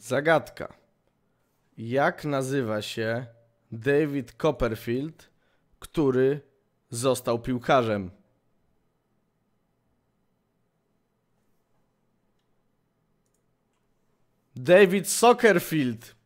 Zagadka. Jak nazywa się David Copperfield, który został piłkarzem? David Soccerfield.